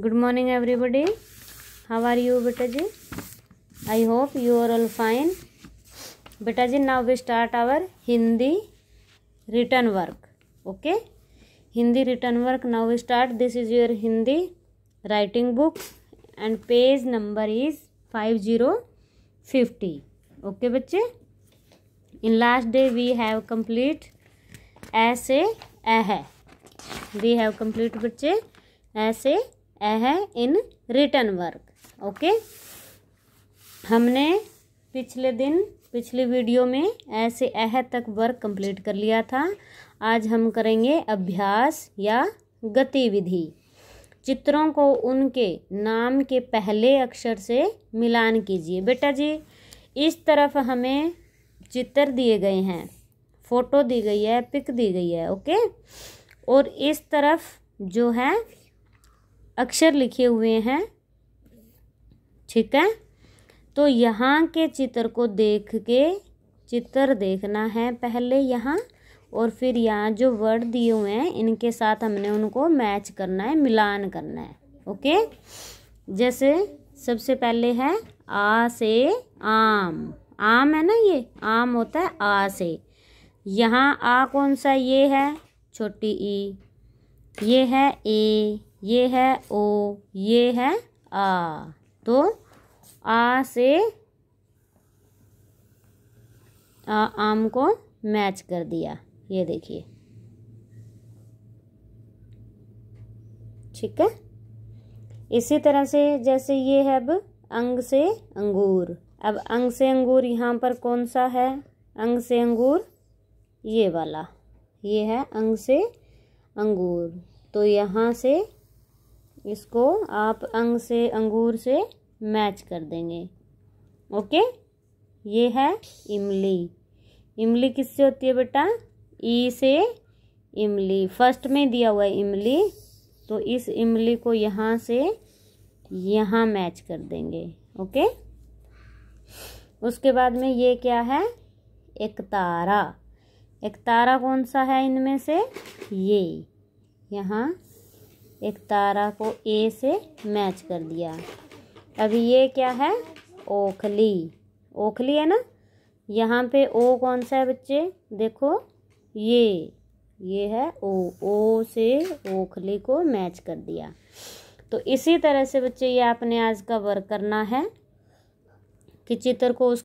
good morning everybody how are you बेटा जी I hope you are all fine बेटा जी now we start our Hindi return work okay Hindi return work now we start this is your Hindi writing book and page number is five zero fifty okay बच्चे in last day we have complete ऐसे ए है we have complete बच्चे ऐसे है in return work okay हमने पिछले दिन पिछली वीडियो में ऐसे अह तक वर्क कंप्लीट कर लिया था आज हम करेंगे अभ्यास या गतिविधि चित्रों को उनके नाम के पहले अक्षर से मिलान कीजिए बेटा जी इस तरफ हमें चित्र दिए गए हैं फ़ोटो दी गई है पिक दी गई है ओके और इस तरफ जो है अक्षर लिखे हुए हैं ठीक है तो यहाँ के चित्र को देख के चित्र देखना है पहले यहाँ और फिर यहाँ जो वर्ड दिए हुए हैं इनके साथ हमने उनको मैच करना है मिलान करना है ओके जैसे सबसे पहले है आ से आम आम है ना ये आम होता है आ से यहाँ आ कौन सा ये है छोटी ई ये है ए ये है ओ ये है आ तो आ से आ, आम को मैच कर दिया ये देखिए ठीक है इसी तरह से जैसे ये है अब अंग से अंगूर अब अंग से अंगूर यहाँ पर कौन सा है अंग से अंगूर ये वाला ये है अंग से अंगूर तो यहाँ से इसको आप अंग से अंगूर से मैच कर देंगे ओके ये है इमली इमली किससे होती है बेटा ई से इमली फर्स्ट में दिया हुआ है इमली तो इस इमली को यहाँ से यहाँ मैच कर देंगे ओके उसके बाद में ये क्या है एक तारा एक तारा कौन सा है इनमें से ये यहाँ एक तारा को ए से मैच कर दिया अभी ये क्या है ओखली ओखली है ना यहाँ पे ओ कौन सा है बच्चे देखो ये ये है ओ ओ से ओखली को मैच कर दिया तो इसी तरह से बच्चे ये आपने आज का वर्क करना है कि चित्र को उस